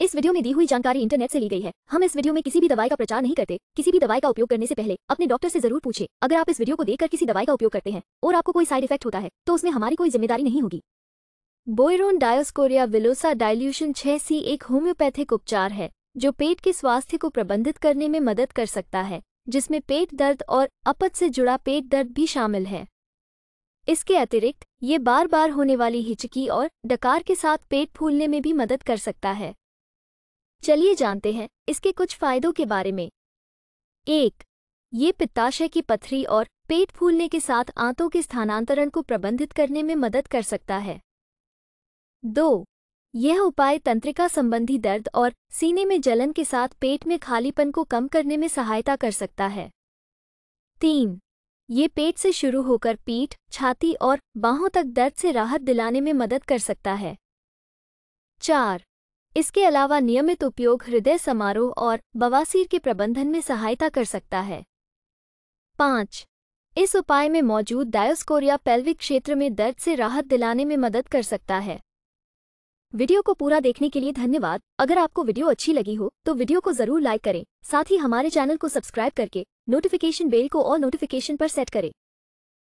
इस वीडियो में दी हुई जानकारी इंटरनेट से ली गई है हम इस वीडियो में किसी भी दवाई का प्रचार नहीं करते किसी भी दवाई का उपयोग करने से पहले अपने डॉक्टर से जरूर पूछे अगर आप इस वीडियो को देखकर किसी दवाई का उपयोग करते हैं और आपको कोई साइड इफेक्ट होता है तो उसमें हमारी कोई जिम्मेदारी नहीं होगी बोयरोन डायोस्कोरिया विलोसा डायल्यूशन छह सी एक होम्योपैथिक उपचार है जो पेट के स्वास्थ्य को प्रबंधित करने में मदद कर सकता है जिसमें पेट दर्द और अपच से जुड़ा पेट दर्द भी शामिल है इसके अतिरिक्त ये बार बार होने वाली हिचकी और डकार के साथ पेट फूलने में भी मदद कर सकता है चलिए जानते हैं इसके कुछ फायदों के बारे में एक ये पित्ताशय की पथरी और पेट फूलने के साथ आंतों के स्थानांतरण को प्रबंधित करने में मदद कर सकता है दो यह उपाय तंत्रिका संबंधी दर्द और सीने में जलन के साथ पेट में खालीपन को कम करने में सहायता कर सकता है तीन ये पेट से शुरू होकर पीठ छाती और बाहों तक दर्द से राहत दिलाने में मदद कर सकता है चार इसके अलावा नियमित उपयोग हृदय समारोह और बवासीर के प्रबंधन में सहायता कर सकता है पाँच इस उपाय में मौजूद डायोस्कोरिया पेल्विक क्षेत्र में दर्द से राहत दिलाने में मदद कर सकता है वीडियो को पूरा देखने के लिए धन्यवाद अगर आपको वीडियो अच्छी लगी हो तो वीडियो को जरूर लाइक करें साथ ही हमारे चैनल को सब्सक्राइब करके नोटिफिकेशन बेल को और नोटिफिकेशन पर सेट करें